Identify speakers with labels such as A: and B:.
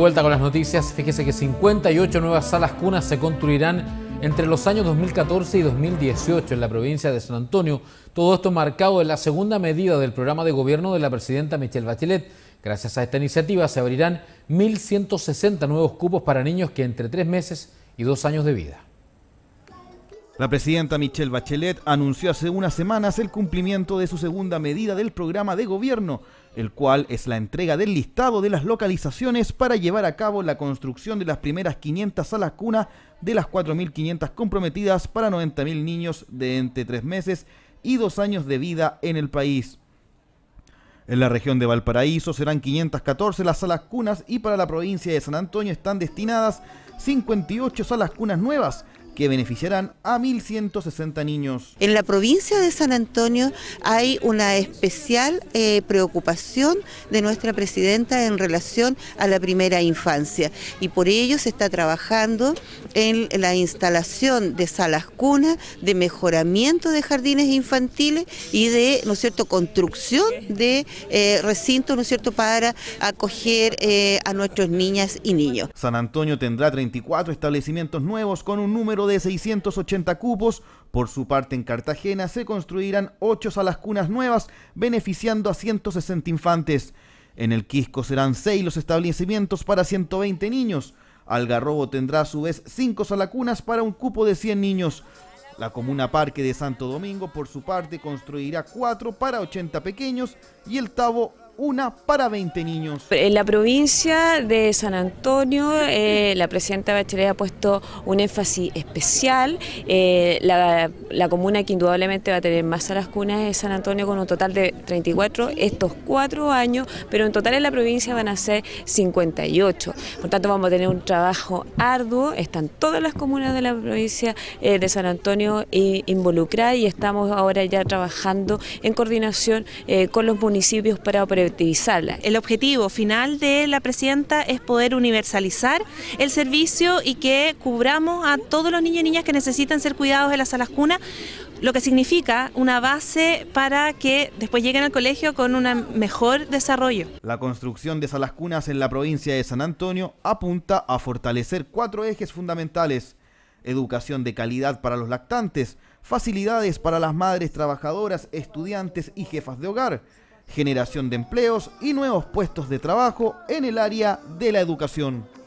A: Vuelta con las noticias, fíjese que 58 nuevas salas cunas se construirán entre los años 2014 y 2018 en la provincia de San Antonio. Todo esto marcado en la segunda medida del programa de gobierno de la presidenta Michelle Bachelet. Gracias a esta iniciativa se abrirán 1.160 nuevos cupos para niños que entre tres meses y dos años de vida. La presidenta Michelle Bachelet anunció hace unas semanas el cumplimiento de su segunda medida del programa de gobierno, el cual es la entrega del listado de las localizaciones para llevar a cabo la construcción de las primeras 500 salas cunas de las 4.500 comprometidas para 90.000 niños de entre 3 meses y 2 años de vida en el país. En la región de Valparaíso serán 514 las salas cunas y para la provincia de San Antonio están destinadas 58 salas cunas nuevas, que beneficiarán a 1.160 niños.
B: En la provincia de San Antonio hay una especial eh, preocupación de nuestra presidenta en relación a la primera infancia y por ello se está trabajando en la instalación de salas cunas, de mejoramiento de jardines infantiles y de, ¿no es cierto?, construcción de eh, recintos, ¿no es cierto?, para acoger eh, a nuestros
A: niñas y niños. San Antonio tendrá 34 establecimientos nuevos con un número de de 680 cupos. Por su parte, en Cartagena se construirán 8 salas cunas nuevas, beneficiando a 160 infantes. En el Quisco serán 6 los establecimientos para 120 niños. Algarrobo tendrá a su vez 5 cunas para un cupo de 100 niños. La comuna Parque de Santo Domingo, por su parte, construirá 4 para 80 pequeños y el Tabo una para 20 niños.
C: En la provincia de San Antonio, eh, la presidenta Bachelet ha puesto un énfasis especial. Eh, la, comuna que indudablemente va a tener más a las cunas es San Antonio con un total de 34 estos cuatro años, pero en total en la provincia van a ser 58. Por tanto, vamos a tener un trabajo arduo. Están todas las comunas de la provincia eh, de San Antonio involucradas y estamos ahora ya trabajando en coordinación con los municipios para prevenir... El objetivo final de la presidenta es poder
D: universalizar el servicio y que cubramos a todos los niños y niñas que necesitan ser cuidados en las salas cunas lo que significa una base para que después lleguen al colegio con un mejor desarrollo.
A: La construcción de salas cunas en la provincia de San Antonio apunta a fortalecer cuatro ejes fundamentales. Educación de calidad para los lactantes, facilidades para las madres trabajadoras, estudiantes y jefas de hogar, generación de empleos y nuevos puestos de trabajo en el área de la educación.